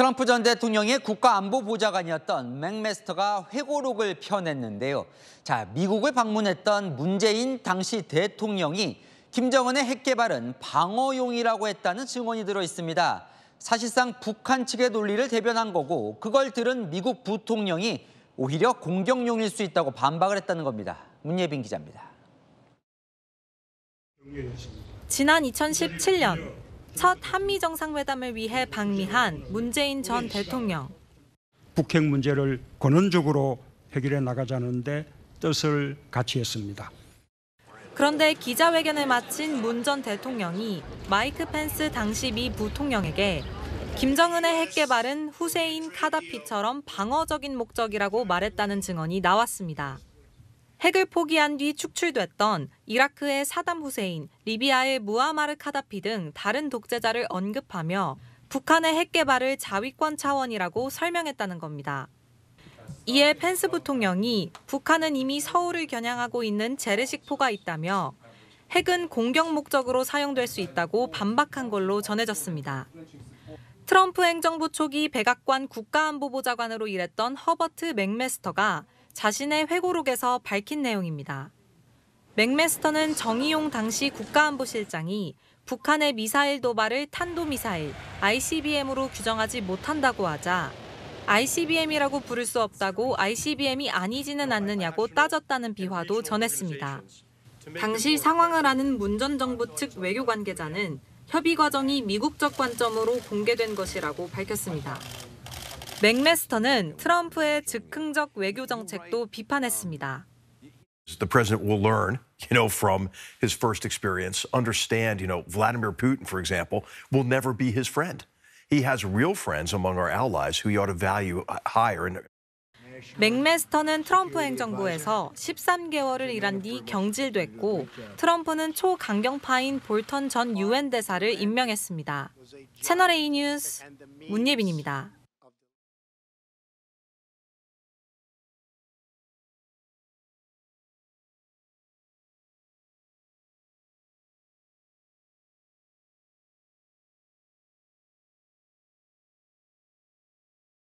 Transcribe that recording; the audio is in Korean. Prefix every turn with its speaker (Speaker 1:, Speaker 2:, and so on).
Speaker 1: 트럼프 전 대통령의 국가안보보좌관이었던 맥메스터가 회고록을 펴냈는데요. 자, 미국을 방문했던 문재인 당시 대통령이 김정은의 핵 개발은 방어용이라고 했다는 증언이 들어 있습니다. 사실상 북한 측의 논리를 대변한 거고 그걸 들은 미국 부통령이 오히려 공격용일 수 있다고 반박을 했다는 겁니다. 문예빈 기자입니다.
Speaker 2: 지난 2017년 첫 한미 정상회담을 위해 방미한 문재인 전 대통령.
Speaker 1: 북핵 문제를 근원적으로 해결해 나가자는데 뜻을 같이 했습니다.
Speaker 2: 그런데 기자회견을 마친 문 전 대통령이 마이크 펜스 당시 미 부통령에게 김정은의 핵 개발은 후세인 카다피처럼 방어적인 목적이라고 말했다는 증언이 나왔습니다. 핵을 포기한 뒤 축출됐던 이라크의 사담 후세인, 리비아의 무하마르 카다피 등 다른 독재자를 언급하며 북한의 핵 개발을 자위권 차원이라고 설명했다는 겁니다. 이에 펜스 부통령이 북한은 이미 서울을 겨냥하고 있는 재래식포가 있다며 핵은 공격 목적으로 사용될 수 있다고 반박한 걸로 전해졌습니다. 트럼프 행정부 초기 백악관 국가안보보좌관으로 일했던 허버트 맥메스터가 자신의 회고록에서 밝힌 내용입니다. 맥메스터는 정의용 당시 국가안보실장이 북한의 미사일 도발을 탄도미사일, ICBM으로 규정하지 못한다고 하자 ICBM이라고 부를 수 없다고 ICBM이 아니지는 않느냐고 따졌다는 비화도 전했습니다. 당시 상황을 아는 문전 정부 측 외교 관계자는 협의 과정이 미국적 관점으로 공개된 것이라고 밝혔습니다. 맥메스터는 트럼프의 즉흥적 외교 정책도 비판했습니다.
Speaker 3: The president will learn, you know, from his first experience, understand, you know, Vladimir Putin, for example, will never be his friend. He has real friends among our allies who he ought to value higher. And...
Speaker 2: 맥메스터는 트럼프 행정부에서 13개월을 일한 뒤 경질됐고 트럼프는 초강경파인 볼턴 전 유엔 대사를 임명했습니다. 채널A 뉴스
Speaker 1: 문예빈입니다.